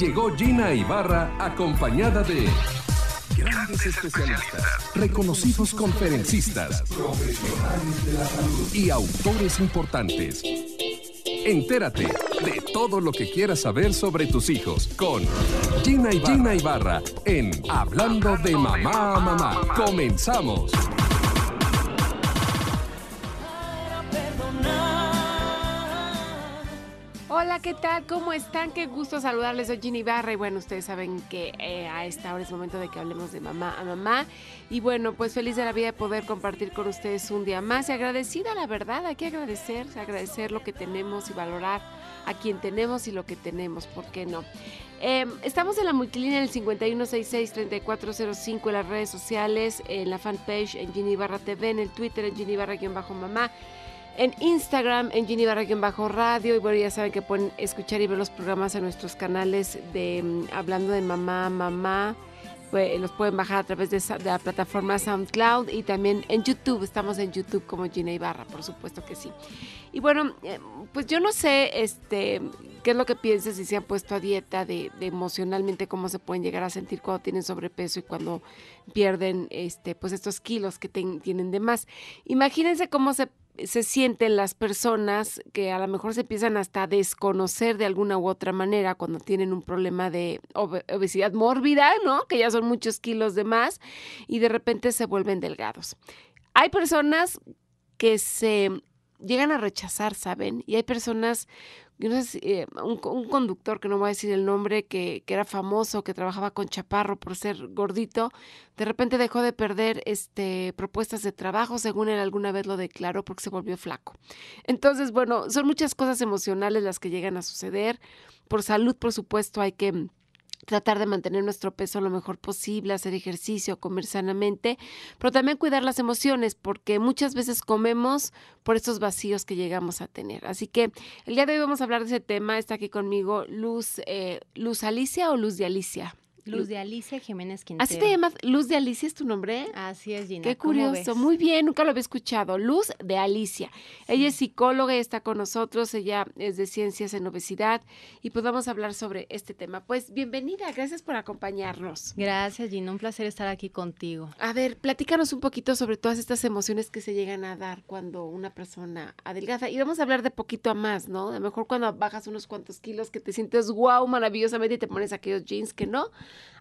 llegó Gina Ibarra acompañada de grandes especialistas, reconocidos conferencistas, profesionales de la salud y autores importantes. Entérate de todo lo que quieras saber sobre tus hijos con Gina y Gina Ibarra en Hablando de Mamá a Mamá. Comenzamos. ¿qué tal? ¿Cómo están? Qué gusto saludarles. Soy Ginny Barra y bueno, ustedes saben que eh, a esta hora es momento de que hablemos de mamá a mamá. Y bueno, pues feliz de la vida de poder compartir con ustedes un día más. Y agradecida, la verdad, hay que agradecer, agradecer lo que tenemos y valorar a quien tenemos y lo que tenemos, ¿por qué no? Em, estamos en la multilínea en el 5166-3405, en las redes sociales, en la fanpage, en Ginny Barra TV, en el Twitter, en Ginny Barra-Mamá en Instagram, en Ginny bajo radio Y bueno, ya saben que pueden escuchar y ver los programas en nuestros canales de mm, Hablando de Mamá, Mamá. Pues, eh, los pueden bajar a través de, la plataforma SoundCloud y también en YouTube. Estamos en YouTube como Gina Ibarra, por supuesto que sí. Y bueno, eh, pues yo no sé este, qué es lo que piensas si se han puesto a dieta de, emocionalmente, cómo se pueden llegar a sentir cuando tienen sobrepeso y cuando pierden este, pues estos kilos que tienen de más. Imagínense cómo se se sienten las personas que a lo mejor se empiezan hasta a desconocer de alguna u otra manera cuando tienen un problema de obesidad mórbida, ¿no? Que ya son muchos kilos de más y de repente se vuelven delgados. Hay personas que se llegan a rechazar, ¿saben? Y hay personas eh, un, un, conductor, que no voy a decir el nombre, que, que, era famoso, que trabajaba con Chaparro por ser gordito, de repente dejó de perder este, propuestas de trabajo, según él alguna vez lo declaró, porque se volvió flaco. Entonces, bueno, son muchas cosas emocionales las que llegan a suceder. Por salud, por supuesto, hay que tratar de mantener nuestro peso lo mejor posible, hacer ejercicio, comer sanamente, pero también cuidar las emociones, porque muchas veces comemos por estos vacíos que llegamos a tener. Así que el día de hoy vamos a hablar de ese tema. Está aquí conmigo Luz, eh, Luz Alicia o Luz de Alicia. Luz de Alicia Jiménez Quintero. Así te llamas, Luz de Alicia es tu nombre. Así es, Gina. Qué curioso, muy bien, nunca lo había escuchado. Luz de Alicia. Ella es psicóloga, está con nosotros, ella es de ciencias en obesidad y pues a hablar sobre este tema. Pues bienvenida, gracias por acompañarnos. Gracias, Gina, un placer estar aquí contigo. A ver, platícanos un poquito sobre todas estas emociones que se llegan a dar cuando una persona adelgaza. Y vamos a hablar de poquito a más, ¿no? A lo mejor cuando bajas unos cuantos kilos que te sientes guau, wow, maravillosamente y te pones aquellos jeans que no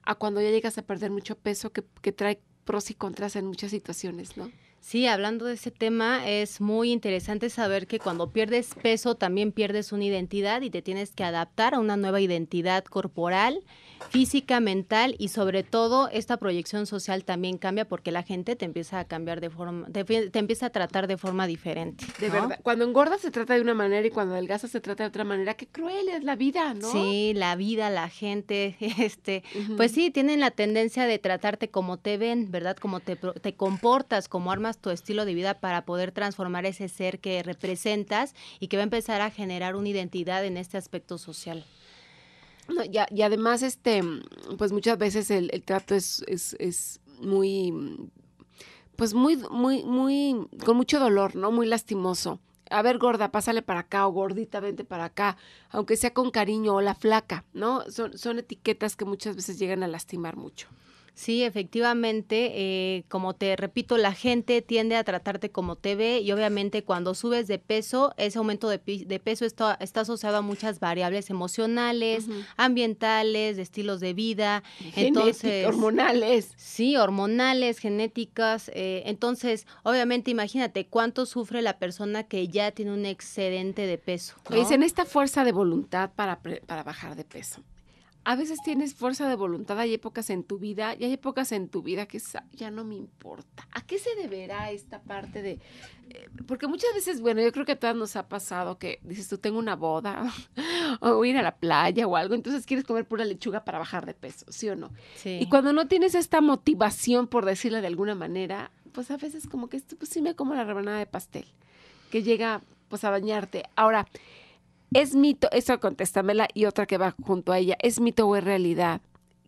a cuando ya llegas a perder mucho peso que, trae pros y contras en muchas situaciones, ¿no? Sí, hablando de ese tema, es muy interesante saber que cuando pierdes peso también pierdes una identidad y te tienes que adaptar a una nueva identidad corporal física, mental y sobre todo esta proyección social también cambia porque la gente te empieza a cambiar de forma, te, empieza a tratar de forma diferente. De verdad, cuando engordas se trata de una manera y cuando adelgazas se trata de otra manera. Qué cruel es la vida, ¿no? Sí, la vida, la gente, este, pues sí, tienen la tendencia de tratarte como te ven, ¿verdad? Como te, te comportas, como armas tu estilo de vida para poder transformar ese ser que representas y que va a empezar a generar una identidad en este aspecto social y, además, este, mm, pues muchas veces el, trato es, es, es muy, mm, pues muy, muy, muy, con mucho dolor, ¿no? Muy lastimoso. A ver, gorda, pásale para acá, o gordita, vente para acá, aunque sea con cariño, o la flaca, ¿no? Son, son etiquetas que muchas veces llegan a lastimar mucho. Sí, efectivamente, eh, como te repito, la gente tiende a tratarte como te ve y obviamente cuando subes de peso, ese aumento de, peso está, asociado a muchas variables emocionales, ambientales, de estilos de vida, entonces hormonales. Sí, hormonales, genéticas. Eh, entonces, obviamente, imagínate cuánto sufre la persona que ya tiene un excedente de peso. Es en esta fuerza de voluntad para, para bajar de peso a veces tienes fuerza de voluntad, hay épocas en tu vida y hay épocas en tu vida que ya no me importa. ¿A qué se deberá esta parte de...? Eh, porque muchas veces, bueno, yo creo que a todas nos ha pasado que dices, tú tengo una boda o a ir a la playa o algo, entonces quieres comer pura lechuga para bajar de peso, ¿sí o no? Sí. Y cuando no tienes esta motivación, por decirlo de alguna manera, pues a veces como que esto, pues, sí me como la rebanada de pastel que llega pues a bañarte. Ahora, ¿Es mito? Eso contéstamela y otra que va junto a ella. ¿Es mito o es realidad?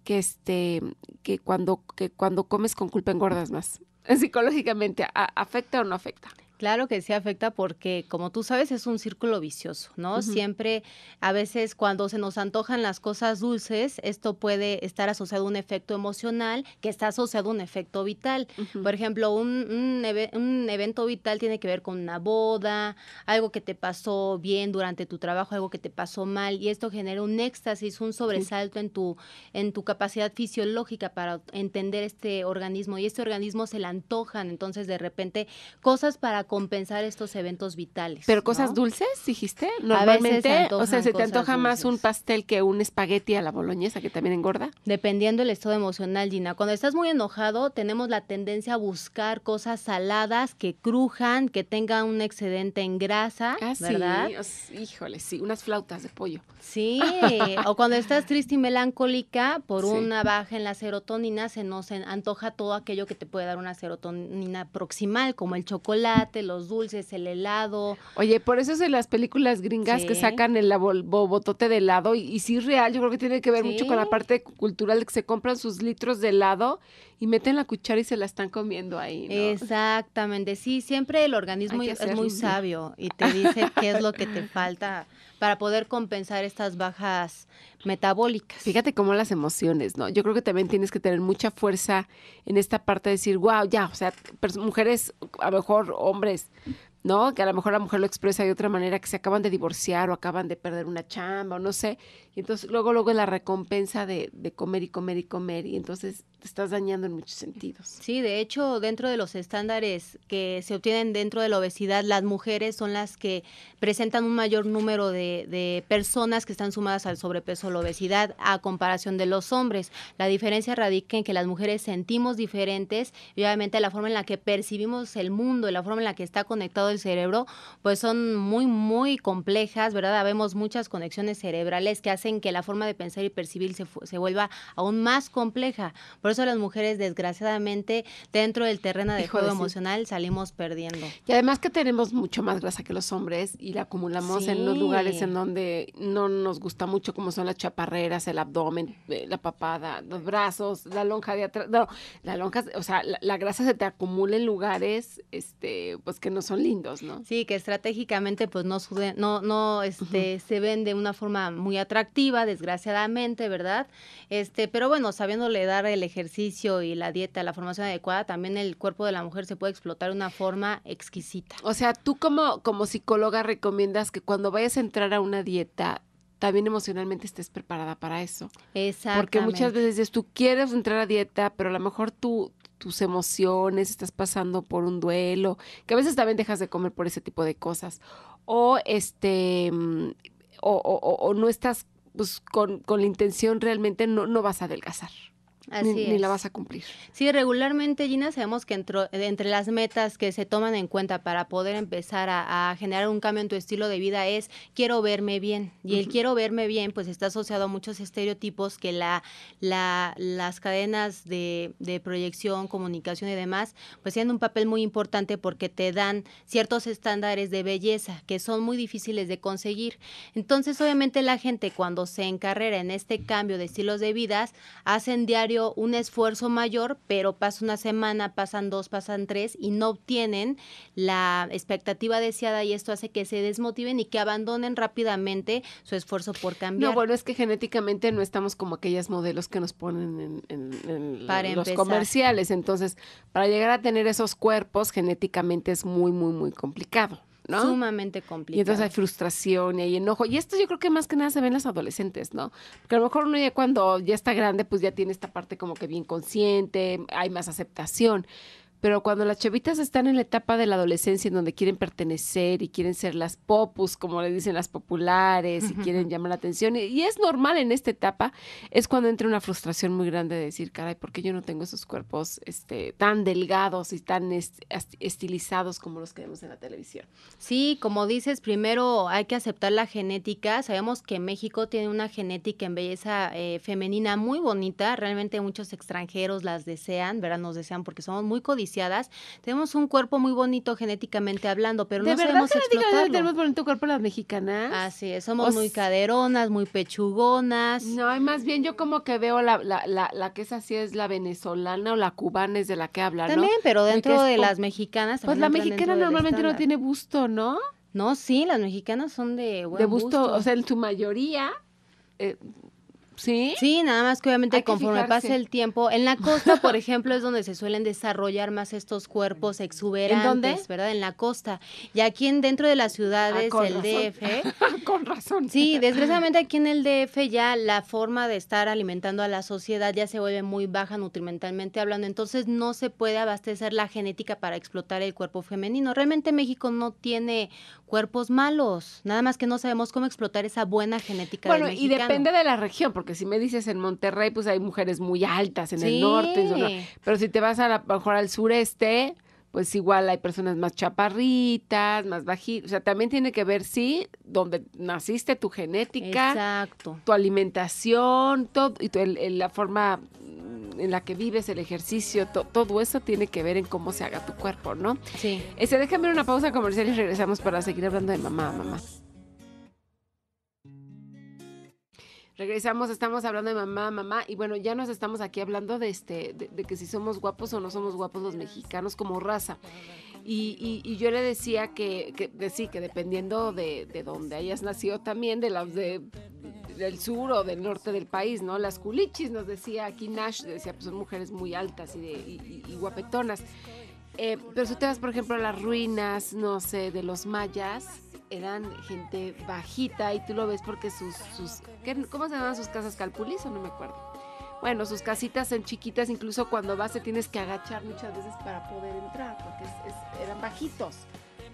Que este, que cuando, que cuando comes con culpa engordas más. Psicológicamente, ¿afecta o no afecta? Claro que sí afecta porque, como tú sabes, es un círculo vicioso, ¿no? Siempre, a veces cuando se nos antojan las cosas dulces, esto puede estar asociado a un efecto emocional que está asociado a un efecto vital. Por ejemplo, un, evento vital tiene que ver con una boda, algo que te pasó bien durante tu trabajo, algo que te pasó mal, y esto genera un éxtasis, un sobresalto en, tu, en tu capacidad fisiológica para entender este organismo, y este organismo se le antojan, entonces de repente cosas para compensar estos eventos vitales. Pero cosas dulces, dijiste, normalmente, se o sea, se te antoja más un pastel que un espagueti a la boloñesa que también engorda. Dependiendo del estado emocional, Gina. Cuando estás muy enojado, tenemos la tendencia a buscar cosas saladas que crujan, que tengan un excedente en grasa, ah, ¿verdad? Sí. Híjole, sí, unas flautas de pollo. Sí, o cuando estás triste y melancólica por una baja en la serotonina, se nos antoja todo aquello que te puede dar una serotonina proximal, como el chocolate, los dulces, el helado. Oye, por eso es de las películas gringas que sacan el bobotote de helado y, y, sí real, yo creo que tiene que ver mucho con la parte cultural de que se compran sus litros de helado y meten la cuchara y se la están comiendo ahí. Exactamente, sí, siempre el organismo es muy sabio y te dice qué es lo que te falta para poder compensar estas bajas metabólicas. Fíjate cómo las emociones, ¿no? Yo creo que también tienes que tener mucha fuerza en esta parte de decir, wow, ya, o sea, mujeres, a lo mejor hombres, ¿no? Que a lo mejor la mujer lo expresa de otra manera, que se acaban de divorciar o acaban de perder una chamba o no sé. Y entonces luego, luego es la recompensa de, de comer y comer y comer. Y entonces te estás dañando en muchos sentidos. Sí, de hecho, dentro de los estándares que se obtienen dentro de la obesidad, las mujeres son las que presentan un mayor número de, personas que están sumadas al sobrepeso o la obesidad a comparación de los hombres. La diferencia radica en que las mujeres sentimos diferentes y obviamente la forma en la que percibimos el mundo la forma en la que está conectado el cerebro, pues son muy, muy complejas, ¿verdad? Habemos muchas conexiones cerebrales que hacen que la forma de pensar y percibir se, se vuelva aún más compleja. Por eso las mujeres, desgraciadamente, dentro del terreno de juego emocional salimos perdiendo. Y además que tenemos mucho más grasa que los hombres y la acumulamos en los lugares en donde no nos gusta mucho, como son las chaparreras, el abdomen, eh, la papada, los brazos, la lonja de atrás. No, la lonja, o sea, la, grasa se te acumula en lugares, este, pues que no son lindos, ¿no? Sí, que estratégicamente, pues no, no, no, este, se ven de una forma muy atractiva, desgraciadamente, ¿verdad? Este, pero bueno, sabiéndole dar el ejemplo ejercicio y la dieta, la formación adecuada, también el cuerpo de la mujer se puede explotar de una forma exquisita. O sea, tú como, como psicóloga recomiendas que cuando vayas a entrar a una dieta, también emocionalmente estés preparada para eso. Exacto. Porque muchas veces tú quieres entrar a dieta, pero a lo mejor tú, tus emociones, estás pasando por un duelo, que a veces también dejas de comer por ese tipo de cosas. O este, mm, o, no estás pues, con, con, la intención realmente, no, no vas a adelgazar ni, la vas a cumplir. Sí, regularmente, Gina, sabemos que entre las metas que se toman en cuenta para poder empezar a, generar un cambio en tu estilo de vida es quiero verme bien. Y el quiero verme bien, pues está asociado a muchos estereotipos que la, la las cadenas de, proyección, comunicación y demás, pues tienen un papel muy importante porque te dan ciertos estándares de belleza que son muy difíciles de conseguir. Entonces, obviamente, la gente cuando se encarrera en este cambio de estilos de vidas, hacen diario un esfuerzo mayor, pero pasa una semana, pasan dos, pasan tres y no obtienen la expectativa deseada y esto hace que se desmotiven y que abandonen rápidamente su esfuerzo por cambiar. No, bueno, es que genéticamente no estamos como aquellos modelos que nos ponen en, en, los comerciales, entonces para llegar a tener esos cuerpos genéticamente es muy, muy, muy complicado. Sumamente complicado. Y entonces hay frustración y hay enojo. Y esto yo creo que más que nada se ven en las adolescentes, ¿no? Porque a lo mejor uno ya cuando ya está grande, pues ya tiene esta parte como que bien consciente, hay más aceptación. Pero cuando las chavitas están en la etapa de la adolescencia en donde quieren pertenecer y quieren ser las popus, como le dicen las populares, y quieren llamar la atención, y es normal en esta etapa, es cuando entra una frustración muy grande de decir, caray, ¿por qué yo no tengo esos cuerpos este, tan delgados y tan estilizados como los que vemos en la televisión? Sí, como dices, primero hay que aceptar la genética. Sabemos que México tiene una genética en belleza eh, femenina muy bonita. Realmente muchos extranjeros las desean, ¿verdad? Nos desean porque somos muy codiciosos tenemos un cuerpo muy bonito genéticamente hablando, pero no sabemos explotarlo. tenemos bonito cuerpo las mexicanas? Así es, somos muy caderonas, muy pechugonas. No, y más bien yo como que veo la, que es así es la venezolana o la cubana es de la que hablan, También, pero dentro de las mexicanas. Pues la mexicana normalmente no tiene busto, ¿no? No, sí, las mexicanas son de De busto, o sea, en tu mayoría... Eh, ¿Sí? nada más que obviamente conforme pase pasa el tiempo, en la costa, por ejemplo, es donde se suelen desarrollar más estos cuerpos exuberantes, ¿verdad? En la costa. Y aquí en dentro de las ah, ciudades, el DF. con razón. Sí, desgraciadamente aquí en el DF ya la forma de estar alimentando a la sociedad ya se vuelve muy baja nutrimentalmente hablando, entonces no se puede abastecer la genética para explotar el cuerpo femenino. Realmente México no tiene cuerpos malos, nada más que no sabemos cómo explotar esa buena genética. Bueno, y depende de la región, porque si me dices en Monterrey, pues hay mujeres muy altas en el norte, pero si te vas a, la, lo mejor al sureste, pues igual hay personas más chaparritas, más bajitas. O sea, también tiene que ver, sí, donde naciste, tu genética, tu alimentación, todo, y la forma mm, en la que vives, el ejercicio, todo eso tiene que ver en cómo se haga tu cuerpo, ¿no? Sí. Este, déjame una pausa comercial y regresamos para seguir hablando de mamá, mamá. Regresamos, estamos hablando de mamá, mamá, y bueno, ya nos estamos aquí hablando de este, de, que si somos guapos o no somos guapos los mexicanos como raza. Y, y, yo le decía que, que, sí, que dependiendo de, de hayas nacido también, de la, de, del sur o del norte del país, ¿no? Las culichis, nos decía aquí Nash, decía, pues son mujeres muy altas y, de, guapetonas. Eh, pero si te vas, por ejemplo, las ruinas, no sé, de los mayas, eran gente bajita y tú lo ves porque sus, sus ¿cómo se llaman sus casas? Calpulis o no me acuerdo. Bueno, sus casitas son chiquitas, incluso cuando vas te tienes que agachar muchas veces para poder entrar, porque eran bajitos.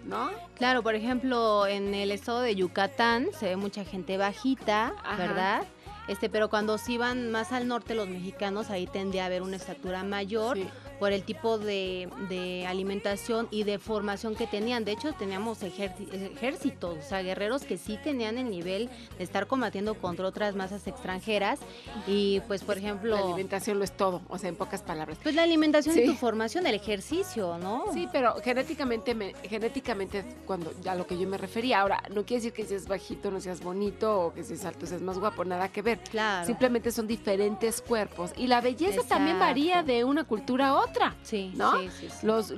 ¿No? Claro, por ejemplo, en el estado de Yucatán se ve mucha gente bajita, ¿verdad? Este, pero cuando se iban más al norte los mexicanos, ahí tendía a haber una estatura mayor, sí por el tipo de, de alimentación y de formación que tenían. De hecho, teníamos ejércitos, o sea, guerreros que sí tenían el nivel de estar combatiendo contra otras masas extranjeras. Y pues, por ejemplo... La alimentación lo es todo, o sea, en pocas palabras. Pues la alimentación y tu formación, el ejercicio, ¿no? Sí, pero genéticamente, me, genéticamente cuando a lo que yo me refería. Ahora, no quiere decir que si es bajito, no seas bonito o que seas alto, seas más guapo, nada que ver. Claro. Simplemente son diferentes cuerpos. Y la belleza también varía de una cultura a otra. Sí,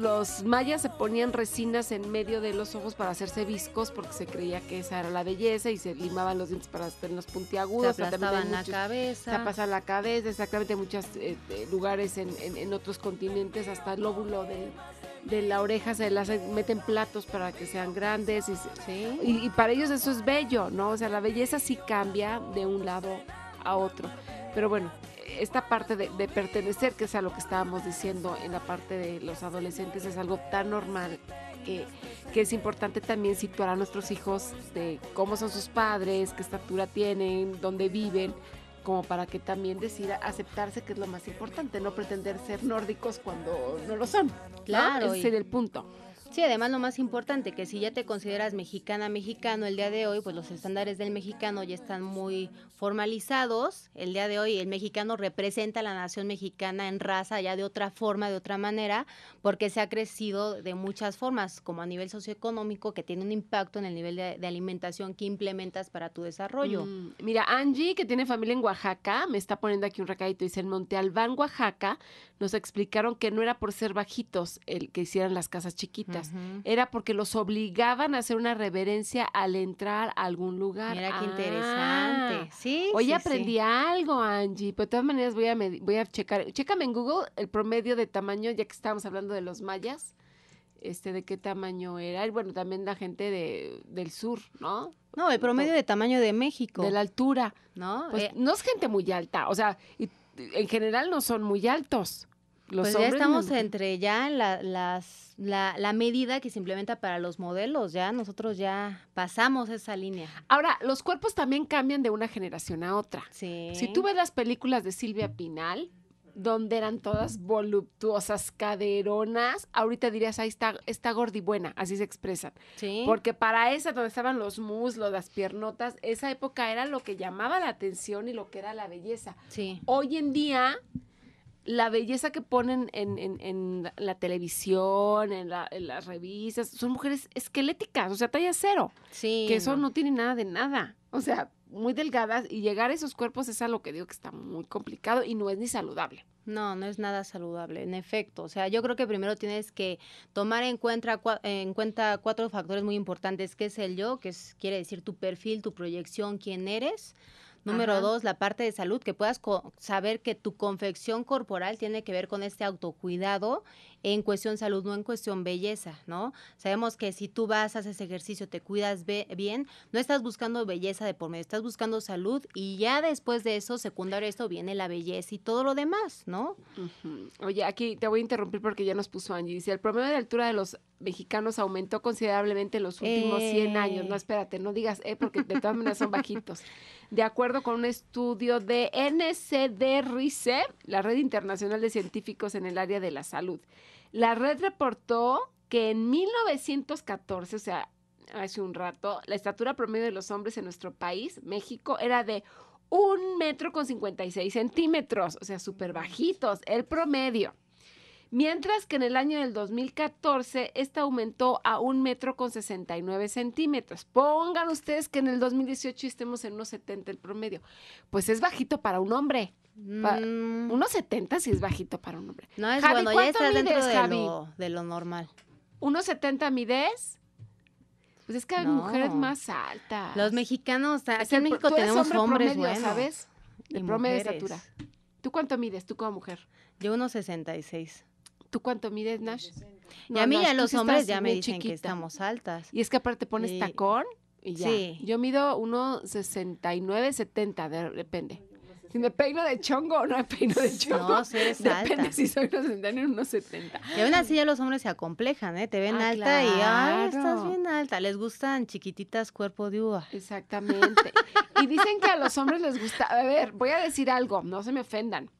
Los, mayas se ponían resinas en medio de los ojos para hacerse viscos porque se creía que esa era la belleza y se limaban los dientes para tener los puntiagudos. Se aplastaban la cabeza. Se la cabeza, exactamente, muchos este, lugares en, otros continentes, hasta el lóbulo de, la oreja se las meten platos para que sean grandes y, ¿Sí? y para ellos eso es bello, ¿no? O sea, la belleza sí cambia de un lado a otro. Pero bueno, esta parte de, pertenecer, que es a lo que estábamos diciendo en la parte de los adolescentes, es algo tan normal que, es importante también situar a nuestros hijos de cómo son sus padres, qué estatura tienen, dónde viven, como para que también decida aceptarse, que es lo más importante, no pretender ser nórdicos cuando no lo son. Claro. Ese es el punto. Sí, además lo más importante, que si ya te consideras mexicana, mexicano el día de hoy, pues los estándares del mexicano ya están muy formalizados. El día de hoy el mexicano representa a la nación mexicana en raza ya de otra forma, de otra manera, porque se ha crecido de muchas formas, como a nivel socioeconómico, que tiene un impacto en el nivel de, alimentación que implementas para tu desarrollo. Mm, mira, Angie, que tiene familia en Oaxaca, me está poniendo aquí un recadito, dice, en Monte Albán, Oaxaca, nos explicaron que no era por ser bajitos el que hicieran las casas chiquitas. Era porque los obligaban a hacer una reverencia al entrar a algún lugar. Mira qué interesante. Ah, hoy aprendí algo, Angie. Pero de todas maneras voy a, voy a checar. Chécame en Google el promedio de tamaño, ya que estábamos hablando de los mayas este de qué tamaño era y bueno también la gente del sur no no el promedio de tamaño de México de la altura no pues eh. no es gente muy alta o sea en general no son muy altos pues ya estamos entre ya la, las, la, medida que se implementa para los modelos, ya nosotros ya pasamos esa línea. Ahora, los cuerpos también cambian de una generación a otra. Si tú ves las películas de Silvia Pinal, donde eran todas voluptuosas caderonas, ahorita dirías, ahí está, está buena, así se expresa. Sí. Porque para esa, donde estaban los muslos, las piernotas, esa época era lo que llamaba la atención y lo que era la belleza. Sí. Hoy en día la belleza que ponen en, la televisión, en, las revistas, son mujeres esqueléticas, o sea, talla cero. Sí. Que eso no. tiene nada de nada. O sea, muy delgadas y llegar a esos cuerpos es algo que digo que está muy complicado y no es ni saludable. No, no es nada saludable, en efecto. O sea, yo creo que primero tienes que tomar en cuenta, en cuenta cuatro factores muy importantes, que es el yo, que quiere decir tu perfil, tu proyección, quién eres Número dos, la parte de salud, que puedas saber que tu confección corporal tiene que ver con este autocuidado en cuestión salud, no en cuestión belleza, ¿no? Sabemos que si tú vas, haces ejercicio, te cuidas bien, no estás buscando belleza de por medio, estás buscando salud y ya después de eso, secundario esto, viene la belleza y todo lo demás, ¿no? Oye, aquí te voy a interrumpir porque ya nos puso Angie. Dice, el problema de altura de los mexicanos aumentó considerablemente en los últimos 100 años. No, eh. espérate, no digas, eh, porque de todas maneras son bajitos. De acuerdo con un estudio de NCDRICE, la Red Internacional de Científicos en el área de la salud. La red reportó que en 1914, o sea, hace un rato, la estatura promedio de los hombres en nuestro país, México, era de un metro con 56 centímetros, o sea, súper bajitos, el promedio mientras que en el año del 2014 esta aumentó a un metro con 69 centímetros. Pongan ustedes que en el 2018 estemos en unos 70 el promedio. Pues es bajito para un hombre. Mm. Unos 70 sí es bajito para un hombre. No es bueno, ya dentro de, Lo, normal. ¿Unos 70 mides? Pues es que hay mujeres más altas. Los mexicanos, aquí en México tenemos hombres promedio, ¿sabes? El promedio de estatura. ¿Tú cuánto mides, tú como mujer? Yo unos 66. ¿Tú cuánto mides, Nash? y a mí los hombres ya me dicen que estamos altas. Y es que aparte pones tacón y ya. Sí. Yo mido 1,69, 70, de, depende. Si me peino de chongo o no me peino de chongo. No, Depende si soy unos o unos 70. Y así ya los hombres se acomplejan, ¿eh? Te ven ah, alta y, ay, estás bien alta. Les gustan chiquititas cuerpo de uva. Exactamente. y dicen que a los hombres les gusta... A ver, voy a decir algo, no se me ofendan.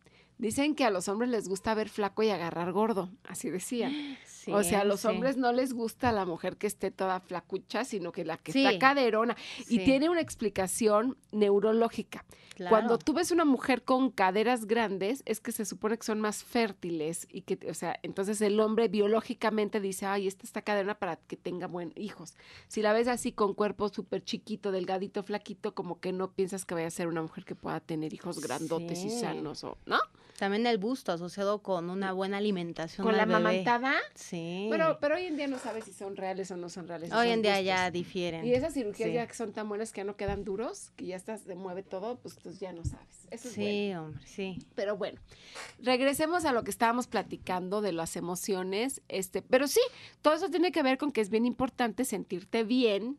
Dicen que a los hombres les gusta ver flaco y agarrar gordo, así decía. o sea, a los hombres no les gusta la mujer que esté toda flacucha, sino que la que está caderona. Y tiene una explicación neurológica. Cuando tú ves una mujer con caderas grandes, es que se supone que son más fértiles y que, o sea, entonces el hombre biológicamente dice, ay, esta está cadena para que tenga buenos hijos. Si la ves así con cuerpo súper chiquito, delgadito, flaquito, como que no piensas que vaya a ser una mujer que pueda tener hijos grandotes y sanos, o, ¿no? También el busto asociado con una buena alimentación. ¿Con la mamantada? Sí. pero pero hoy en día no sabes si son reales o no son reales. hoy en día ya difieren. Y esas cirugías ya que son tan buenas que ya no quedan duros, que ya estás, se mueve todo, pues, pues ya no sabes. Eso es sí, hombre, sí. Pero bueno, regresemos a lo que estábamos platicando de las emociones. este Pero sí, todo eso tiene que ver con que es bien importante sentirte bien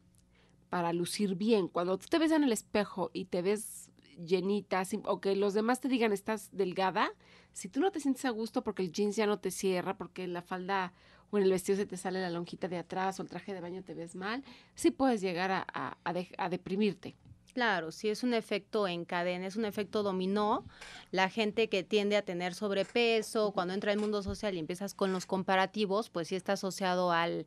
para lucir bien. Cuando tú te ves en el espejo y te ves llenita o que los demás te digan estás delgada, si tú no te sientes a gusto porque el jeans ya no te cierra, porque la falda o en el vestido se te sale la lonjita de atrás o el traje de baño te ves mal, sí puedes llegar a, a deprimirte. Claro, si es un efecto en cadena, es un efecto dominó. La gente que tiende a tener sobrepeso, cuando entra al mundo social y empiezas con los comparativos, pues sí está asociado al,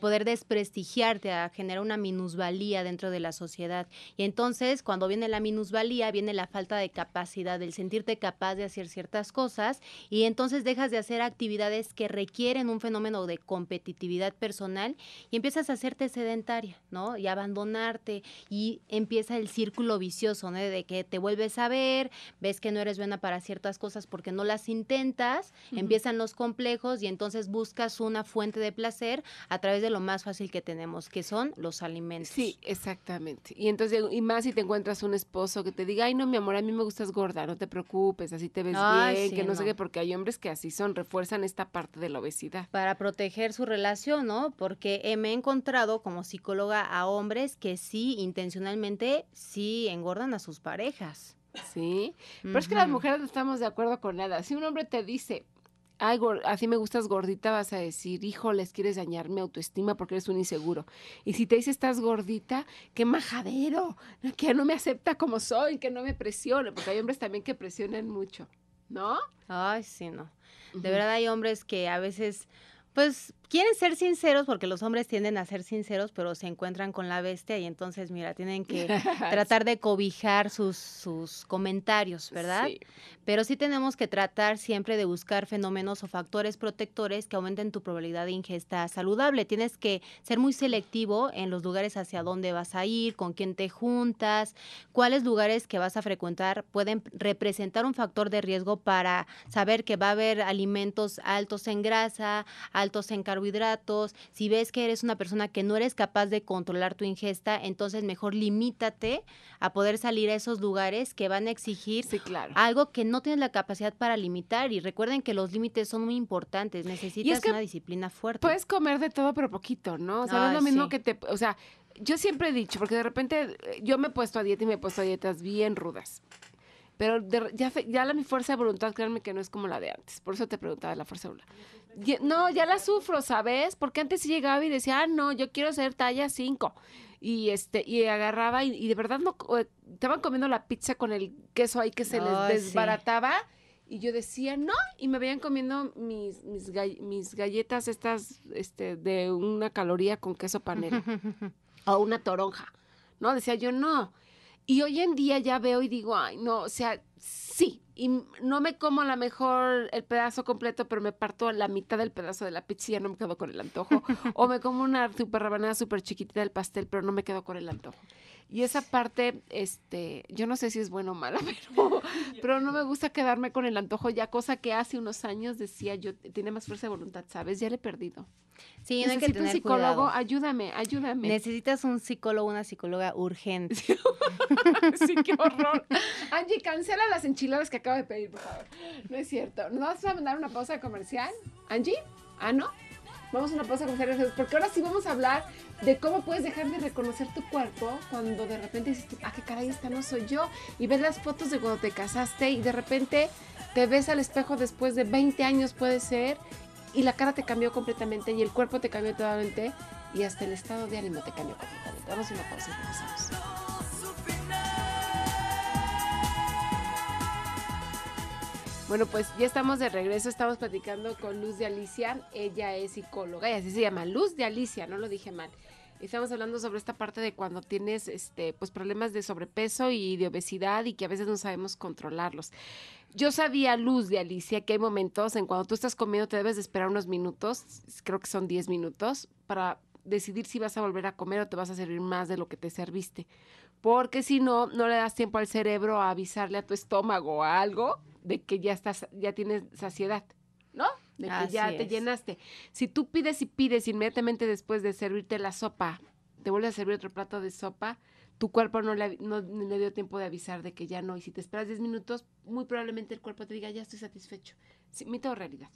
poder desprestigiarte, a generar una minusvalía dentro de la sociedad. Y entonces, cuando viene la minusvalía, viene la falta de capacidad, el sentirte capaz de hacer ciertas cosas, y entonces dejas de hacer actividades que requieren un fenómeno de competitividad personal y empiezas a hacerte sedentaria, ¿no? Y abandonarte, y empieza el círculo vicioso, ¿no? De que te vuelves a ver, ves que no eres buena para ciertas cosas porque no las intentas, empiezan los complejos y entonces buscas una fuente de placer a través de lo más fácil que tenemos, que son los alimentos. Sí, exactamente. Y entonces, y más si te encuentras un esposo que te diga, ay, no, mi amor, a mí me gustas gorda, no te preocupes, así te ves bien, que no, no, sé qué, porque hay hombres que así son, refuerzan esta parte de la obesidad. Para proteger su relación, ¿no? Porque me he encontrado como psicóloga a hombres que sí intencionalmente sí engordan a sus parejas. Sí, pero es que las mujeres no estamos de acuerdo con nada. Si un hombre te dice, ay, así me gustas gordita, vas a decir, hijo, les quieres dañarme mi autoestima porque eres un inseguro. Y si te dice, estás gordita, qué majadero, que no me acepta como soy, que no me presione, porque hay hombres también que presionan mucho, ¿no? Ay, sí, no. De verdad hay hombres que a veces pues quieren ser sinceros porque los hombres tienden a ser sinceros, pero se encuentran con la bestia y entonces, mira, tienen que tratar de cobijar sus, sus comentarios, ¿verdad? Pero sí tenemos que tratar siempre de buscar fenómenos o factores protectores que aumenten tu probabilidad de ingesta saludable. Tienes que ser muy selectivo en los lugares hacia dónde vas a ir, con quién te juntas, cuáles lugares que vas a frecuentar pueden representar un factor de riesgo para saber que va a haber alimentos altos en grasa, altos en carbohidratos, si ves que eres una persona que no eres capaz de controlar tu ingesta, entonces mejor limítate a poder salir a esos lugares que van a exigir algo que no tienes la capacidad para limitar. Y recuerden que los límites son muy importantes, necesitas una disciplina fuerte. Puedes comer de todo pero poquito, ¿no? O sea, no es lo mismo que te... O sea, yo siempre he dicho, porque de repente eh, yo me he puesto a dieta y me he puesto a dietas bien rudas. Pero ya, ya la, mi fuerza de voluntad, créanme que no es como la de antes. Por eso te preguntaba de la fuerza de voluntad no, ya la sufro, ¿sabes? Porque antes llegaba y decía, ah, no, yo quiero ser talla 5. Y este, y agarraba, y, de verdad no eh, estaban comiendo la pizza con el queso ahí que se les desbarataba. Y yo decía, no, y me veían comiendo mis, galletas estas este, de una caloría con queso panela o una toronja. No, decía yo, no. Y hoy en día ya veo y digo, ay, no, o sea, sí, y no me como a lo mejor el pedazo completo, pero me parto la mitad del pedazo de la pizza y no me quedo con el antojo. o me como una super rabanada súper chiquitita del pastel, pero no me quedo con el antojo. Y esa parte, este, yo no sé si es buena o mala, pero, no me gusta quedarme con el antojo ya, cosa que hace unos años decía yo, tiene más fuerza de voluntad, ¿sabes? Ya le he perdido. Sí, Necesito un psicólogo, ayúdame, ayúdame. Necesitas un psicólogo, una psicóloga urgente. sí, qué horror. Angie, cancela las enchiladas que acabo de pedir, por favor. No es cierto. ¿Nos vas a mandar una pausa comercial? Angie? Ah, no. Vamos a una pausa porque ahora sí vamos a hablar de cómo puedes dejar de reconocer tu cuerpo cuando de repente dices, ah, qué caray, esta no soy yo. Y ves las fotos de cuando te casaste y de repente te ves al espejo después de 20 años, puede ser, y la cara te cambió completamente y el cuerpo te cambió totalmente y hasta el estado de ánimo te cambió completamente. Vamos a una pausa y regresamos. Bueno, pues ya estamos de regreso, estamos platicando con Luz de Alicia, ella es psicóloga y así se llama, Luz de Alicia, no lo dije mal. Estamos hablando sobre esta parte de cuando tienes este pues problemas de sobrepeso y de obesidad y que a veces no sabemos controlarlos. Yo sabía, Luz de Alicia, que hay momentos en cuando tú estás comiendo te debes de esperar unos minutos, creo que son 10 minutos, para decidir si vas a volver a comer o te vas a servir más de lo que te serviste porque si no, no le das tiempo al cerebro a avisarle a tu estómago a algo de que ya estás, ya tienes saciedad, ¿no? De que ya te llenaste. Si tú pides y pides inmediatamente después de servirte la sopa, te vuelves a servir otro plato de sopa, tu cuerpo no le, dio tiempo de avisar de que ya no. Y si te esperas 10 minutos, muy probablemente el cuerpo te diga, ya estoy satisfecho. Sí, mito realidad.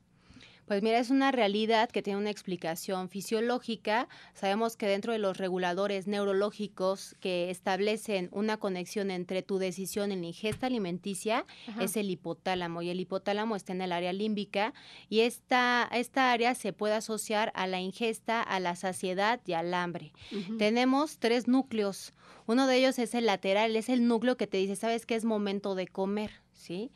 Pues mira, es una realidad que tiene una explicación fisiológica. Sabemos que dentro de los reguladores neurológicos que establecen una conexión entre tu decisión en la ingesta alimenticia es el hipotálamo y el hipotálamo está en el área límbica y esta, esta área se puede asociar a la ingesta, a la saciedad y al hambre. Tenemos tres núcleos. Uno de ellos es el lateral, es el núcleo que te dice, ¿sabes qué es momento de comer? ¿sí?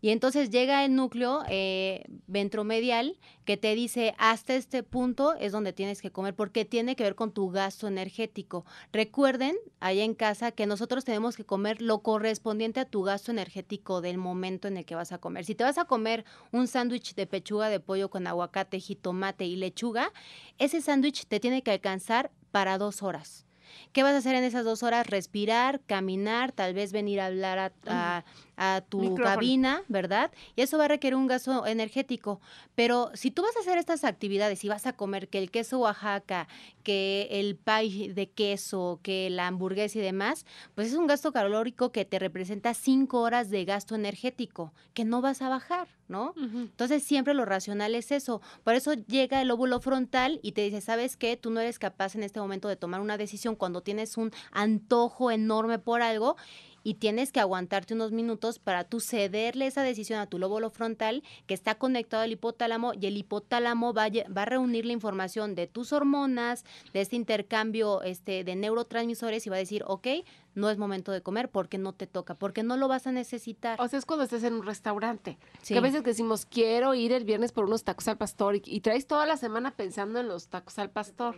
Y entonces llega el núcleo eh, ventromedial que te dice, hasta este punto es donde tienes que comer, porque tiene que ver con tu gasto energético. Recuerden, allá en casa, que nosotros tenemos que comer lo correspondiente a tu gasto energético del momento en el que vas a comer. Si te vas a comer un sándwich de pechuga de pollo con aguacate, jitomate y lechuga, ese sándwich te tiene que alcanzar para dos horas. ¿Qué vas a hacer en esas dos horas? Respirar, caminar, tal vez venir a hablar a, a tu cabina, ¿verdad? Y eso va a requerir un gasto energético. Pero si tú vas a hacer estas actividades y vas a comer que el queso Oaxaca, que el pie de queso, que la hamburguesa y demás, pues es un gasto calórico que te representa cinco horas de gasto energético, que no vas a bajar, ¿no? Entonces siempre lo racional es eso. Por eso llega el óvulo frontal y te dice, ¿sabes qué? Tú no eres capaz en este momento de tomar una decisión cuando tienes un antojo enorme por algo y tienes que aguantarte unos minutos para tú cederle esa decisión a tu lóbulo frontal que está conectado al hipotálamo y el hipotálamo va, va a reunir la información de tus hormonas, de este intercambio este, de neurotransmisores y va a decir, ok, no es momento de comer porque no te toca, porque no lo vas a necesitar. O sea, es cuando estés en un restaurante. Que a veces decimos, quiero ir el viernes por unos tacos al pastor y traes toda la semana pensando en los tacos al pastor.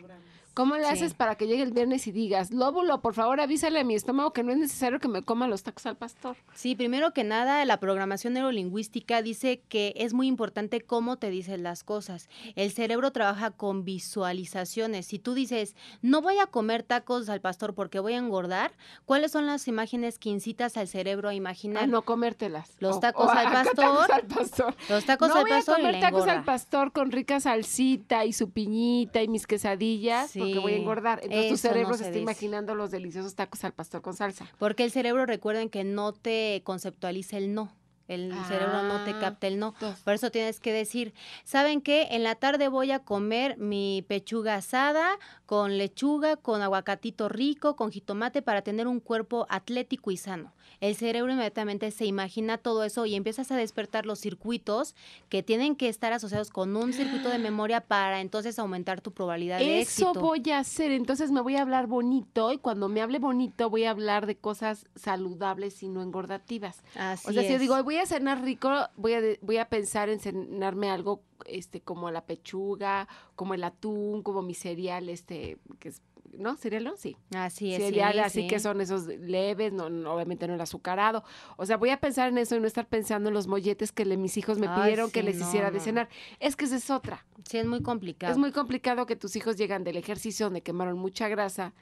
¿Cómo le haces para que llegue el viernes y digas, lóbulo, por favor avísale a mi estómago que no es necesario que me coma los tacos al pastor? Sí, primero que nada, la programación neurolingüística dice que es muy importante cómo te dicen las cosas. El cerebro trabaja con visualizaciones. Si tú dices, no voy a comer tacos al pastor porque voy a engordar, ¿cuáles son las imágenes que incitas al cerebro a imaginar? A no comértelas. Los tacos, al, pastor, al pastor. Los tacos no al voy pastor. a comer tacos al pastor con rica salsita y su piñita y mis quesadillas. Sí porque voy a engordar. Entonces tu cerebro se está imaginando los deliciosos tacos al pastor con salsa. Porque el cerebro, recuerden que no te conceptualiza el no. El ah, cerebro no te capta el no. Por eso tienes que decir, ¿saben qué? En la tarde voy a comer mi pechuga asada con lechuga, con aguacatito rico, con jitomate para tener un cuerpo atlético y sano. El cerebro inmediatamente se imagina todo eso y empiezas a despertar los circuitos que tienen que estar asociados con un circuito de memoria para entonces aumentar tu probabilidad de eso éxito. Eso voy a hacer, entonces me voy a hablar bonito y cuando me hable bonito voy a hablar de cosas saludables y no engordativas. Así o sea, si yo digo, voy a cenar rico, voy a, voy a pensar en cenarme algo este, como la pechuga, como el atún, como mi cereal, este, que es ¿no? ¿Cereal? Sí. Así Cereal, sí, así que son esos leves, no, obviamente no el azucarado. O sea, voy a pensar en eso y no estar pensando en los molletes que le, mis hijos me pidieron que les hiciera de cenar. Es que esa es otra. Sí, es muy complicado. Es muy complicado que tus hijos llegan del ejercicio donde quemaron mucha grasa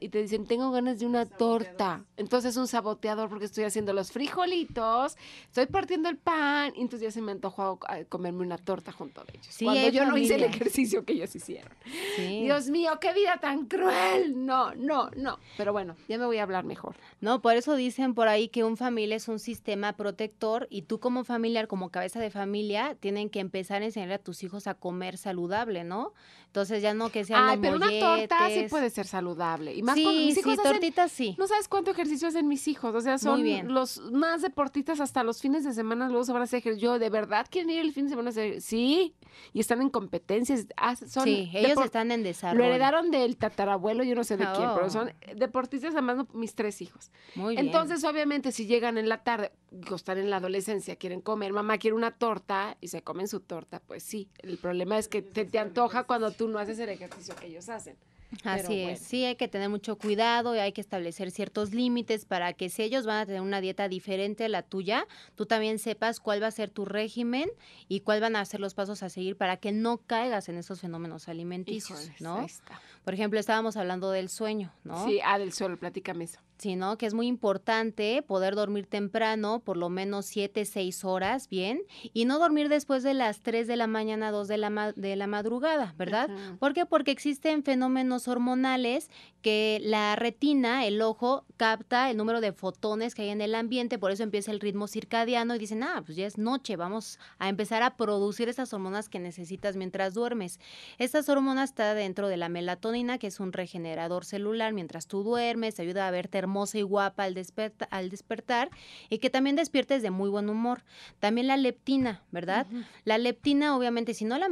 y te dicen, tengo ganas de una torta. Entonces un saboteador porque estoy haciendo los frijolitos, estoy partiendo el pan, y entonces ya se me antojó ah, comerme una torta junto a ellos. Cuando yo no hice el ejercicio que ellos hicieron. Dios mío, qué vida tan cruel. No, no, no. Pero bueno, ya me voy a hablar mejor. No, por eso dicen por ahí que un familia es un sistema protector y tú como familiar, como cabeza de familia, tienen que empezar a enseñar a tus hijos a comer saludable, ¿no? Entonces ya no que sea Ah, pero una torta sí puede ser saludable. Y más sí, con mis hijos sí, tortitas sí. No sabes cuánto ejercicio hacen mis hijos. O sea, son los más deportistas hasta los fines de semana. Luego se van a hacer ejercicio. Yo, ¿de verdad quieren ir el fin de semana Sí. Y están en competencias. Ah, sí, ellos están en desarrollo. Lo heredaron del tatarabuelo, yo no sé de quién, pero oh. son deportistas además mis tres hijos. Muy bien. Entonces, obviamente, si llegan en la tarde, están en la adolescencia, quieren comer, mamá quiere una torta y se comen su torta, pues sí. El problema es que te, te antoja cuando tú tú no haces el ejercicio que ellos hacen. Así es, sí, hay que tener mucho cuidado y hay que establecer ciertos límites para que si ellos van a tener una dieta diferente a la tuya, tú también sepas cuál va a ser tu régimen y cuál van a ser los pasos a seguir para que no caigas en esos fenómenos alimenticios, ¿no? está. Por ejemplo, estábamos hablando del sueño, ¿no? Sí, ah, del sueño, platícame eso. Sí, ¿no? Que es muy importante poder dormir temprano, por lo menos siete, seis horas, bien, y no dormir después de las 3 de la mañana, 2 de la, de la madrugada, ¿verdad? ¿Por qué? Porque existen fenómenos hormonales que la retina, el ojo, capta el número de fotones que hay en el ambiente, por eso empieza el ritmo circadiano y dicen, ah, pues ya es noche, vamos a empezar a producir esas hormonas que necesitas mientras duermes. Estas hormonas están dentro de la melatonina que es un regenerador celular mientras tú duermes, te ayuda a verte hermosa y guapa al, despertar y que también despiertes de muy buen humor. También la leptina, ¿verdad? La leptina, obviamente, si no la,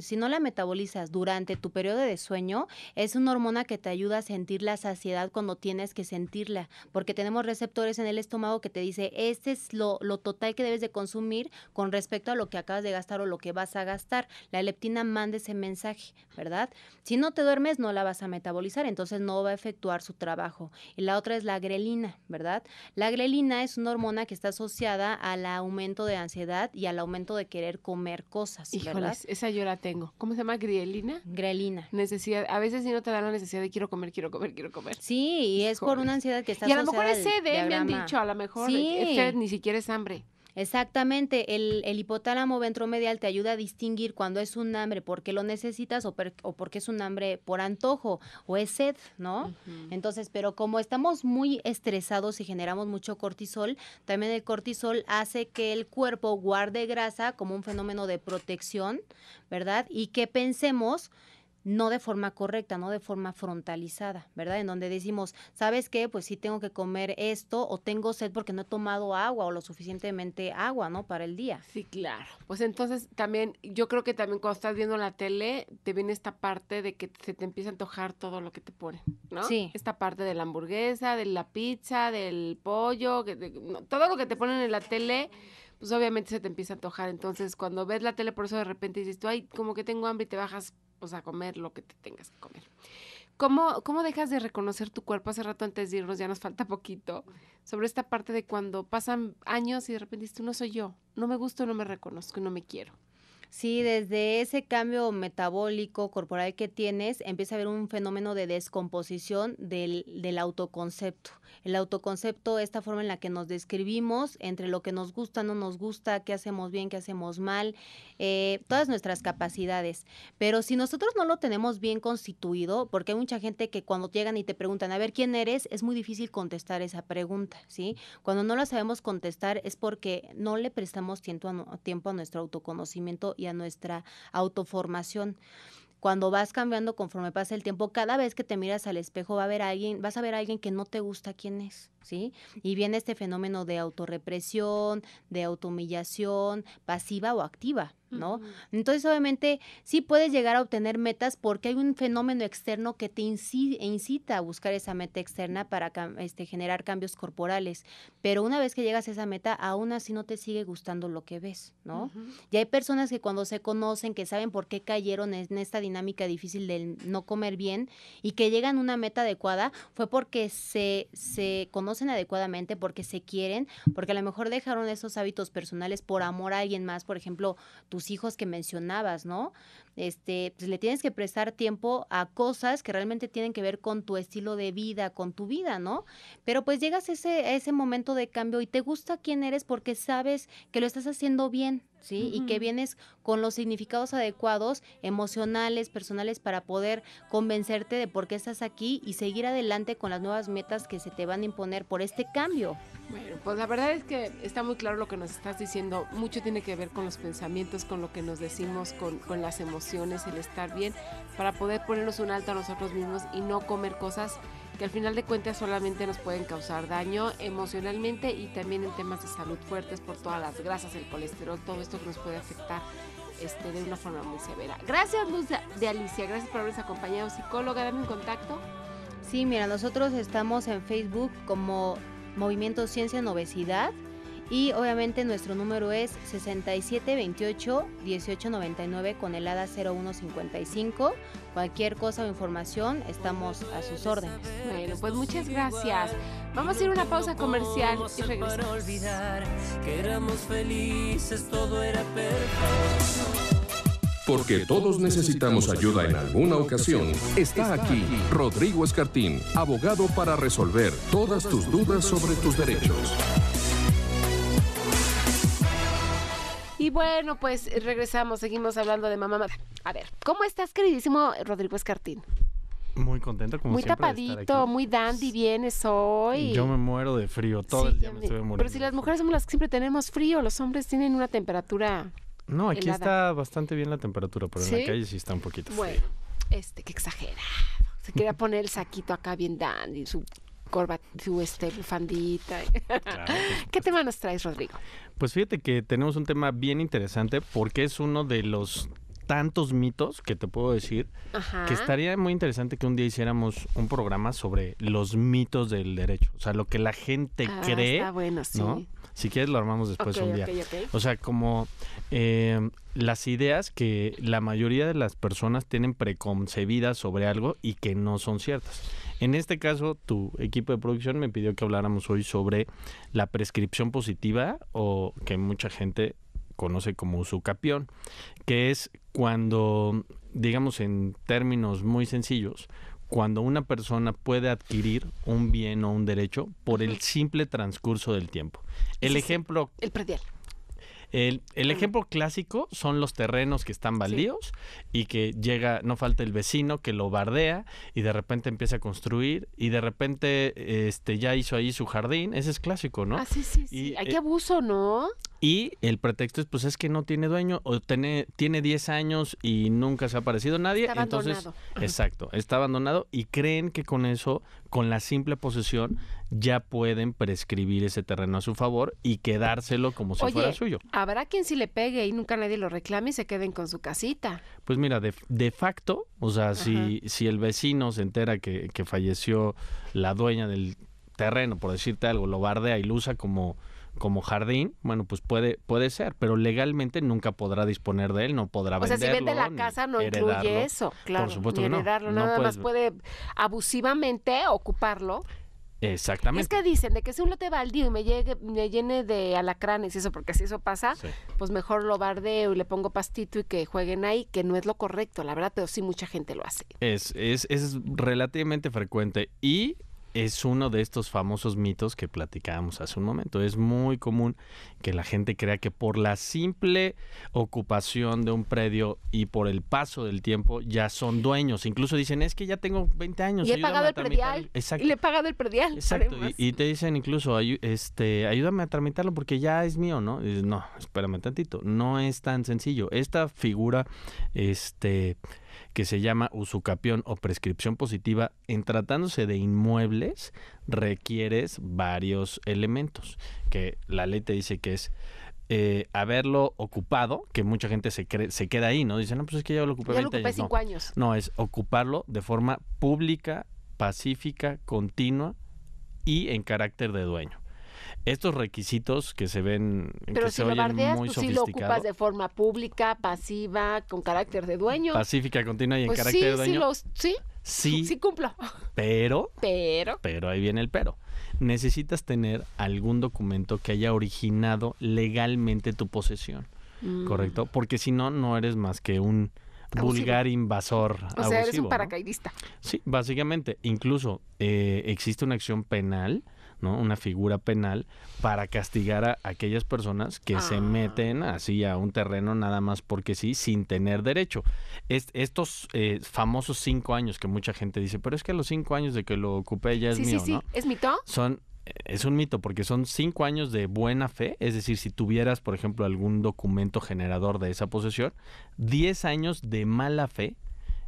si no la metabolizas durante tu periodo de sueño, es una hormona que te ayuda a sentir la saciedad cuando tienes que sentirla, porque tenemos receptores en el estómago que te dice, este es lo, lo total que debes de consumir con respecto a lo que acabas de gastar o lo que vas a gastar. La leptina manda ese mensaje, ¿verdad? Si no te no la vas a metabolizar, entonces no va a efectuar su trabajo. Y la otra es la grelina, ¿verdad? La grelina es una hormona que está asociada al aumento de ansiedad y al aumento de querer comer cosas. Híjoles, esa yo la tengo. ¿Cómo se llama? grelina? Grelina. Necesidad, a veces si no te da la necesidad de quiero comer, quiero comer, quiero comer. Sí, y es por una ansiedad que está asociada. Y a lo mejor es CD, ¿eh? me han dicho, a lo mejor es ni siquiera es hambre. Exactamente, el, hipotálamo ventromedial te ayuda a distinguir cuando es un hambre porque lo necesitas o, o porque es un hambre por antojo o es sed, ¿no? Entonces, pero como estamos muy estresados y generamos mucho cortisol, también el cortisol hace que el cuerpo guarde grasa como un fenómeno de protección, ¿verdad? Y que pensemos no de forma correcta, no de forma frontalizada, ¿verdad? En donde decimos, ¿sabes qué? Pues sí tengo que comer esto o tengo sed porque no he tomado agua o lo suficientemente agua, ¿no? Para el día. Sí, claro. Pues entonces también, yo creo que también cuando estás viendo la tele, te viene esta parte de que se te empieza a antojar todo lo que te ponen, ¿no? Sí. Esta parte de la hamburguesa, de la pizza, del pollo, que, todo lo que te ponen en la tele pues obviamente se te empieza a antojar. Entonces, cuando ves la tele, por eso de repente dices tú, ay, como que tengo hambre y te bajas o sea, comer lo que te tengas que comer. ¿Cómo, ¿Cómo dejas de reconocer tu cuerpo? Hace rato antes de irnos, ya nos falta poquito, sobre esta parte de cuando pasan años y de repente dices, no soy yo, no me gusto, no me reconozco, no me quiero. Sí, desde ese cambio metabólico corporal que tienes, empieza a haber un fenómeno de descomposición del, del, autoconcepto. El autoconcepto, esta forma en la que nos describimos entre lo que nos gusta, no nos gusta, qué hacemos bien, qué hacemos mal, eh, todas nuestras capacidades. Pero si nosotros no lo tenemos bien constituido, porque hay mucha gente que cuando llegan y te preguntan, a ver, ¿quién eres? Es muy difícil contestar esa pregunta, ¿sí? Cuando no la sabemos contestar es porque no le prestamos tiempo a, tiempo a nuestro autoconocimiento a nuestra autoformación cuando vas cambiando conforme pasa el tiempo, cada vez que te miras al espejo va a haber alguien, vas a ver a alguien que no te gusta quién es, ¿sí? Y viene este fenómeno de autorrepresión, de autohumillación, pasiva o activa, ¿no? Entonces, obviamente, sí puedes llegar a obtener metas porque hay un fenómeno externo que te e incita a buscar esa meta externa para este, generar cambios corporales. Pero una vez que llegas a esa meta, aún así no te sigue gustando lo que ves, ¿no? Y hay personas que cuando se conocen, que saben por qué cayeron en esta dinámica difícil del no comer bien y que llegan a una meta adecuada, fue porque se, se conocen adecuadamente, porque se quieren, porque a lo mejor dejaron esos hábitos personales por amor a alguien más, por ejemplo, tus hijos que mencionabas, ¿no? este, pues, le tienes que prestar tiempo a cosas que realmente tienen que ver con tu estilo de vida, con tu vida, ¿no? Pero pues llegas a ese, ese momento de cambio y te gusta quién eres porque sabes que lo estás haciendo bien, ¿sí? Y que vienes con los significados adecuados, emocionales, personales, para poder convencerte de por qué estás aquí y seguir adelante con las nuevas metas que se te van a imponer por este cambio. Bueno, pues la verdad es que está muy claro lo que nos estás diciendo. Mucho tiene que ver con los pensamientos, con lo que nos decimos, con las emociones el estar bien, para poder ponernos un alto a nosotros mismos y no comer cosas que al final de cuentas solamente nos pueden causar daño emocionalmente y también en temas de salud fuertes por todas las grasas, el colesterol, todo esto que nos puede afectar este, de una forma muy severa. Gracias, Luz de Alicia. Gracias por habernos acompañado. Psicóloga, dame un contacto. Sí, mira, nosotros estamos en Facebook como Movimiento Ciencia en Obesidad. Y obviamente nuestro número es 6728-1899 con el ADA 0155. Cualquier cosa o información, estamos a sus órdenes. Bueno, pues muchas gracias. Vamos a ir a una pausa comercial y regresamos. olvidar que éramos felices, todo era perfecto. Porque todos necesitamos ayuda en alguna ocasión. Está aquí Rodrigo Escartín, abogado para resolver todas tus dudas sobre tus derechos. Y bueno, pues regresamos, seguimos hablando de mamá. A ver, ¿cómo estás, queridísimo Rodrigo Escartín? Muy contento, como Muy tapadito, muy dandy vienes hoy. Yo me muero de frío, todo el día me, estoy muriendo. Pero si las mujeres somos las que siempre tenemos frío, los hombres tienen una temperatura. No, aquí está bastante bien la temperatura, pero en la calle sí está un poquito frío. Bueno, este, que exagerado. Se quería poner el saquito acá bien dandy, su Corba, tu este, bufandita. ¿Qué tema nos traes, Rodrigo? Pues fíjate que tenemos un tema bien interesante porque es uno de los tantos mitos que te puedo decir que estaría muy interesante que un día hiciéramos un programa sobre los mitos del derecho, o sea, lo que la gente ah, cree, está bueno, sí. Si quieres lo armamos después un día. O sea, como eh, las ideas que la mayoría de las personas tienen preconcebidas sobre algo y que no son ciertas. En este caso, tu equipo de producción me pidió que habláramos hoy sobre la prescripción positiva o que mucha gente conoce como su capión, que es cuando, digamos en términos muy sencillos, cuando una persona puede adquirir un bien o un derecho por el simple transcurso del tiempo. El ejemplo... El predial. El, ejemplo clásico son los terrenos que están baldíos y que llega, no falta el vecino que lo bardea y de repente empieza a construir y de repente este ya hizo ahí su jardín. Ese es clásico, ¿no? Ah, sí, sí, sí. Hay eh, que abuso, ¿no? Y el pretexto es, pues es que no tiene dueño o tiene, tiene 10 años y nunca se ha aparecido nadie. Está entonces, abandonado. exacto, está abandonado y creen que con eso, con la simple posesión, ya pueden prescribir ese terreno a su favor y quedárselo como si fuera suyo. Habrá quien si le pegue y nunca nadie lo reclame y se queden con su casita. Pues mira, de, de facto, o sea, si, si el vecino se entera que, que falleció la dueña del terreno, por decirte algo, lo bardea y lo usa como como jardín, bueno, pues puede, puede ser, pero legalmente nunca podrá disponer de él, no podrá venderlo. O sea, si vende la casa no incluye eso, claro. Por supuesto no. nada más puede abusivamente ocuparlo. Exactamente. Es que dicen de que si un lote baldío y me, llegue, me llene de alacranes y eso, porque si eso pasa, pues mejor lo bardeo y le pongo pastito y que jueguen ahí, que no es lo correcto, la verdad, pero sí mucha gente lo hace. Es, es, es relativamente frecuente y es uno de estos famosos mitos que platicábamos hace un momento. Es muy común que la gente crea que por la simple ocupación de un predio y por el paso del tiempo ya son dueños. Incluso dicen, es que ya tengo 20 años. Y he pagado el predial. Exacto. Y le he pagado el predial. Exacto. Y, te dicen incluso, este, ayúdame a tramitarlo porque ya es mío, ¿no? no, espérame tantito. No es tan sencillo. Esta figura, este que se llama usucapión o prescripción positiva, en tratándose de inmuebles requieres varios elementos, que la ley te dice que es eh, haberlo ocupado, que mucha gente se, cree, se queda ahí, ¿no? Dicen, no, pues es que ya lo ocupé, ya Cinco años. No, es ocuparlo de forma pública, pacífica, continua y en carácter de dueño estos requisitos que se ven Pero que si lo muy pues, lo ocupas de forma pública, pasiva, con carácter de dueño. Pacífica, continua y en pues carácter de dueño. Sí, sí, sí, cumplo. Pero, pero, pero ahí viene el pero. Necesitas tener algún documento que haya originado legalmente tu posesión, mm. ¿correcto? Porque si no, no eres más que un vulgar invasor. O sea, eres un paracaidista. Sí, básicamente. Incluso eh, existe una acción penal una figura penal para castigar a aquellas personas que se ah. meten así a un terreno nada más porque sí, sin tener derecho. estos eh, famosos cinco años que mucha gente dice, pero es que a los cinco años de que lo ocupé ya es sí, mío, sí, sí. ¿Es mito? Son eh, es un mito porque son cinco años de buena fe, es decir, si tuvieras, por ejemplo, algún documento generador de esa posesión, diez años de mala fe,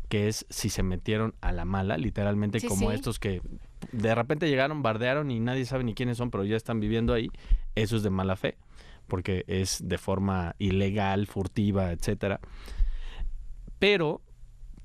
que es si se metieron a la mala, literalmente como estos que de repente llegaron, bardearon y nadie sabe ni quiénes son, pero ya están viviendo ahí, eso es de mala fe, porque es de forma ilegal, furtiva, etcétera. Pero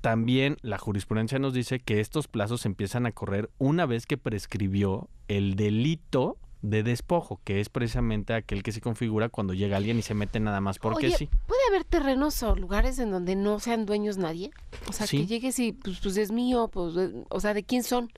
también la jurisprudencia nos dice que estos plazos empiezan a correr una vez que prescribió el delito de despojo, que es precisamente aquel que se configura cuando llega alguien y se mete nada más porque sí. ¿Puede haber terrenos o lugares en donde no sean dueños nadie? O sea, que llegues y pues, pues es mío, pues, eh, o sea, ¿de quién son?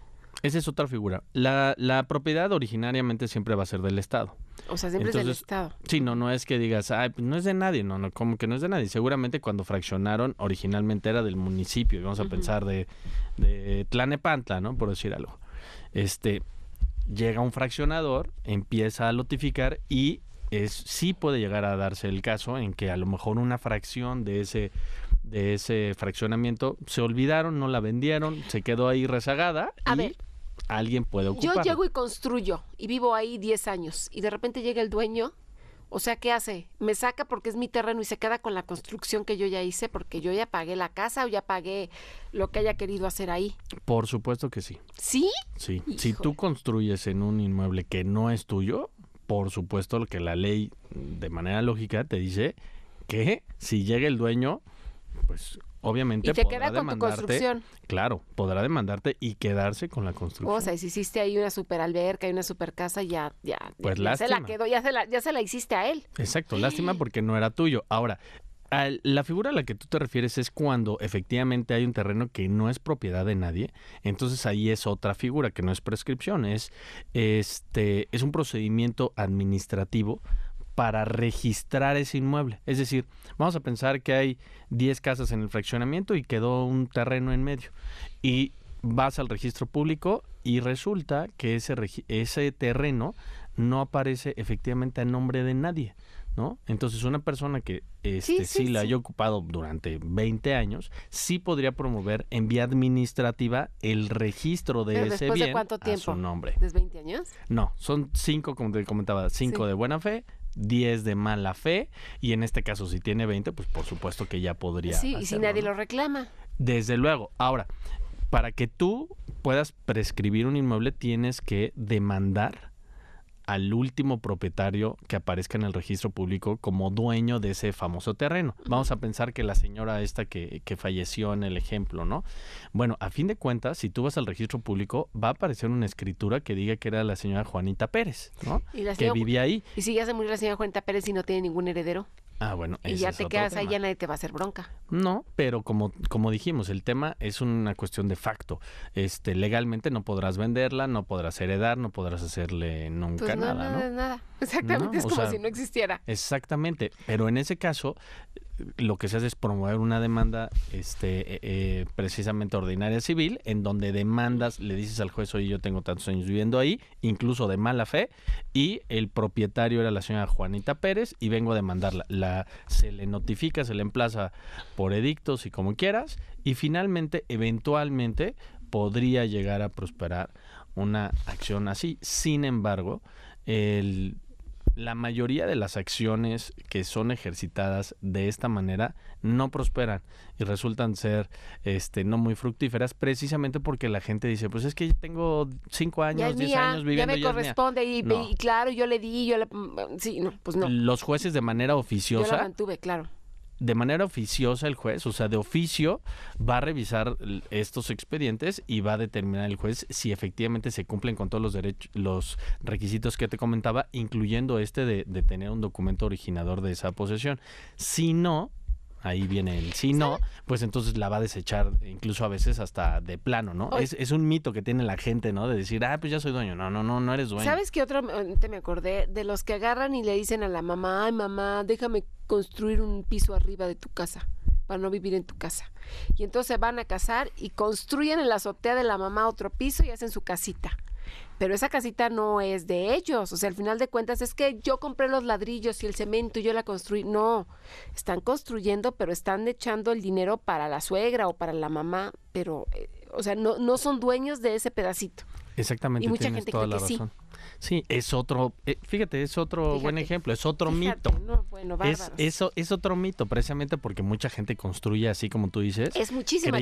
Esa es otra figura. La, la, propiedad originariamente siempre va a ser del Estado. O sea, siempre es del Estado. Sí, no, no es que digas, pues, no es de nadie, no, no, como que no es de nadie. Seguramente cuando fraccionaron, originalmente era del municipio, vamos a pensar de, de Tlanepantla, ¿no? Por decir algo. Este, llega un fraccionador, empieza a lotificar y es, sí puede llegar a darse el caso en que a lo mejor una fracción de ese de ese fraccionamiento se olvidaron, no la vendieron, se quedó ahí rezagada. A y... ver, alguien puede ocupar. Yo llego y construyo y vivo ahí 10 años y de repente llega el dueño, o sea, ¿qué hace? Me saca porque es mi terreno y se queda con la construcción que yo ya hice porque yo ya pagué la casa o ya pagué lo que haya querido hacer ahí. Por supuesto que sí. ¿Sí? Sí. Si tú construyes en un inmueble que no es tuyo, por supuesto que la ley de manera lógica te dice que si llega el dueño, pues obviamente y te podrá queda con tu construcción. Claro, podrá demandarte y quedarse con la construcción. O sea, si hiciste ahí una super alberca y una super casa, ya, ya, pues se la quedó, ya se la, ya se la hiciste a él. Exacto, lástima porque no era tuyo. Ahora, la figura a la que tú te refieres es cuando efectivamente hay un terreno que no es propiedad de nadie. Entonces ahí es otra figura que no es prescripción, es, este, es un procedimiento administrativo para registrar ese inmueble. Es decir, vamos a pensar que hay 10 casas en el fraccionamiento y quedó un terreno en medio. Y vas al registro público y resulta que ese, ese terreno no aparece efectivamente a nombre de nadie. ¿No? Entonces una persona que este, sí, la haya ocupado durante 20 años, sí podría promover en vía administrativa el registro de ese bien a su nombre. ¿Desde 20 años? No, son cinco, como te comentaba, cinco de buena fe, 10 de mala fe y en este caso si tiene 20, pues por supuesto que ya podría. Sí, y si nadie lo reclama. Desde luego. Ahora, para que tú puedas prescribir un inmueble tienes que demandar al último propietario que aparezca en el registro público como dueño de ese famoso terreno. Vamos a pensar que la señora esta que, falleció en el ejemplo, ¿no? Bueno, a fin de cuentas, si tú vas al registro público, va a aparecer una escritura que diga que era la señora Juanita Pérez, ¿no? que vivía ahí. ¿Y si ya se murió la señora Juanita Pérez y no tiene ningún heredero? Ah, bueno. Y ya te quedas ahí, ya nadie te va a hacer bronca. No, pero como, como dijimos, el tema es una cuestión de facto. Este, legalmente no podrás venderla, no podrás heredar, no podrás hacerle nunca pues nada. ¿no? Exactamente, es como si no existiera. Exactamente, pero en ese caso lo que se hace es promover una demanda este, eh, eh, precisamente ordinaria civil, en donde demandas, le dices al juez, oye, yo tengo tantos años viviendo ahí, incluso de mala fe, y el propietario era la señora Juanita Pérez, y vengo a demandarla. La se le notifica, se le emplaza por edictos y como quieras, y finalmente, eventualmente, podría llegar a prosperar una acción así. Sin embargo, el la mayoría de las acciones que son ejercitadas de esta manera no prosperan y resultan ser este no muy fructíferas precisamente porque la gente dice pues es que yo tengo cinco años diez años viviendo ya me corresponde y, claro yo le di yo le, mm, sí no pues no los jueces de manera oficiosa yo la mantuve claro de manera oficiosa el juez, o sea, de oficio, va a revisar estos expedientes y va a determinar el juez si efectivamente se cumplen con todos los derechos, los requisitos que te comentaba, incluyendo este de, de tener un documento originador de esa posesión. Si no, ahí viene el si no, pues entonces la va a desechar incluso a veces hasta de plano, ¿no? Es, es, un mito que tiene la gente, ¿no? De decir, ah, pues ya soy dueño. No, no, no, no eres dueño. ¿Sabes qué otra, te me acordé? De los que agarran y le dicen a la mamá, ay mamá, déjame construir un piso arriba de tu casa para no vivir en tu casa. Y entonces van a casar y construyen en la azotea de la mamá otro piso y hacen su casita pero esa casita no es de ellos. O sea, al final de cuentas es que yo compré los ladrillos y el cemento y yo la construí. No, están construyendo, pero están echando el dinero para la suegra o para la mamá, pero, eh, o sea, no, no son dueños de ese pedacito. Exactamente, y mucha gente cree que Sí. sí. es otro, eh, fíjate, es otro buen ejemplo, es otro mito. No, bueno, es, eso es otro mito, precisamente porque mucha gente construye así como tú dices. Es muchísimo,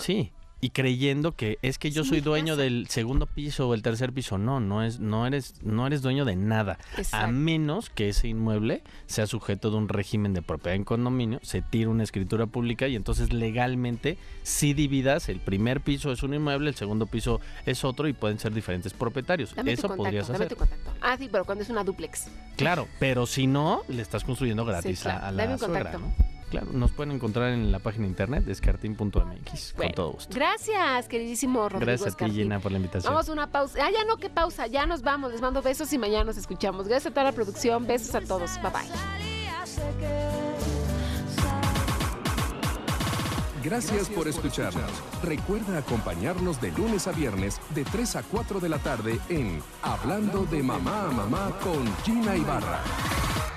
Sí, y creyendo que es que yo soy dueño del segundo piso o el tercer piso. No, no es, no eres, no eres dueño de nada. A menos que ese inmueble sea sujeto de un régimen de propiedad en condominio, se tira una escritura pública y entonces legalmente si sí dividas el primer piso es un inmueble, el segundo piso es otro y pueden ser diferentes propietarios. Eso podrías hacer. Ah, sí, pero cuando es una duplex. Claro, pero si no, le estás construyendo gratis a, la dame Claro, nos pueden encontrar en la página de internet escartín.mx. con todo gusto. Gracias, queridísimo Rodrigo. Gracias a ti, Gina, por la invitación. Vamos a una pausa. Ah, ya no, qué pausa. Ya nos vamos. Les mando besos y mañana nos escuchamos. Gracias a toda la producción. Besos a todos. Bye bye. Gracias por escucharnos. Recuerda acompañarnos de lunes a viernes de 3 a 4 de la tarde en Hablando de Mamá a Mamá con Gina Ibarra.